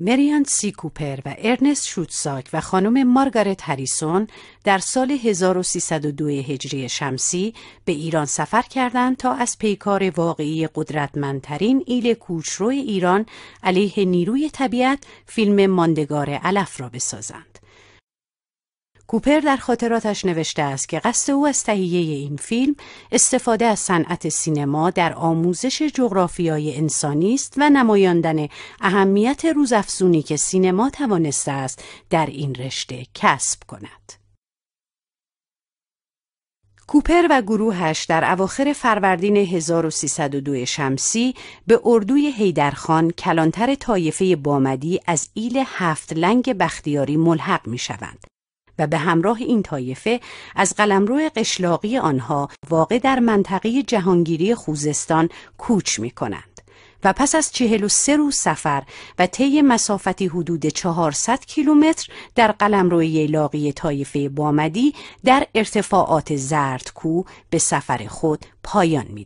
مریان سی کوپر و ارنست شوتساک و خانم مارگارت هریسون در سال 1302 هجری شمسی به ایران سفر کردند تا از پیکار واقعی قدرتمندترین ایل کوچرو ایران علیه نیروی طبیعت فیلم ماندگار علف را بسازند. کوپر در خاطراتش نوشته است که قصد او از تهیه این فیلم استفاده از صنعت سینما در آموزش جغرافیای انسانی است و نمایاندن اهمیت روزافزونی که سینما توانسته است در این رشته کسب کند. کوپر و گروهش در اواخر فروردین 1302 شمسی به اردوی هیدرخان کلانتر طایفه بامدی از ایل هفت لنگ بختیاری ملحق می شوند. و به همراه این تایفه از قلمرو قشلاقی آنها واقع در منطقه جهانگیری خوزستان کوچ می کنند و پس از 43 روز سفر و طی مسافتی حدود 400 کیلومتر در قلمرو ییلاقی تایفه بامدی در ارتفاعات زردکو به سفر خود پایان می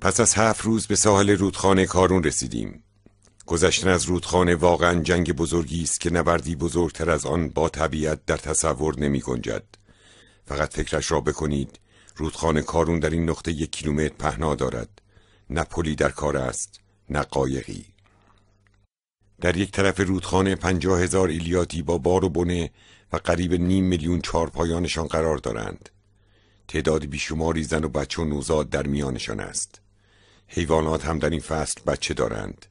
پس از هفت روز به ساحل رودخانه کارون رسیدیم گذشتن از رودخانه واقعا جنگ بزرگی است که نبردی بزرگتر از آن با طبیعت در تصور نمی گنجد. فقط فکرش را بکنید رودخانه کارون در این نقطه یک کیلومتر پهنا دارد نه پلی در کار است نه قایقی در یک طرف رودخانه پنجاه هزار ایلیاتی با بار و بنه و قریب نیم میلیون چارپایانشان قرار دارند تعداد بیشماری زن و بچه و نوزاد در میانشان است حیوانات هم در این فصل بچه دارند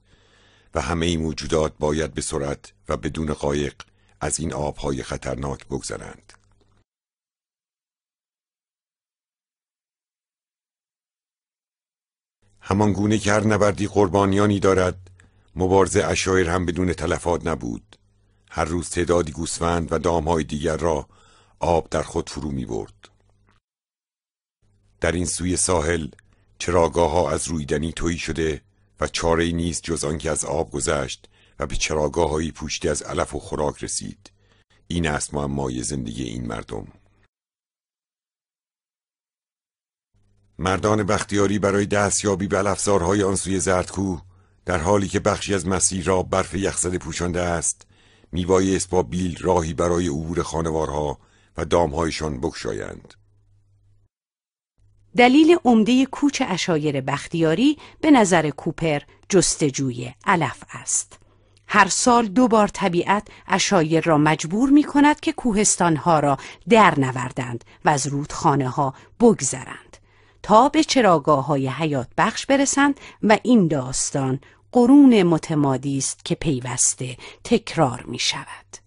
و همه این موجودات باید به سرعت و بدون قایق از این آبهای خطرناک بگذرند. همان گونه که هر نبردی قربانیانی دارد مبارزه اشایر هم بدون تلفات نبود هر روز تعدادی گوسفند و دامهای دیگر را آب در خود فرو می برد. در این سوی ساحل چراگاه ها از رویدنی تویی شده و چاره نیست جز آنکه از آب گذشت و به چراگاههایی پوشیده از علف و خوراک رسید این است معمای زندگی این مردم مردان بختیاری برای دستیابی به علفزارهای آن سوی زردکو در حالی که بخشی از مسیر را برف یخزده پوشانده است میوای با بیل راهی برای عبور خانوارها و دامهایشان بکشایند دلیل عمده کوچ اشایر بختیاری به نظر کوپر جستجوی علف است. هر سال دو بار طبیعت اشایر را مجبور می کند که ها را در نوردند و از رودخانه ها بگذرند تا به چراگاه های حیات بخش برسند و این داستان قرون متمادی است که پیوسته تکرار می شود.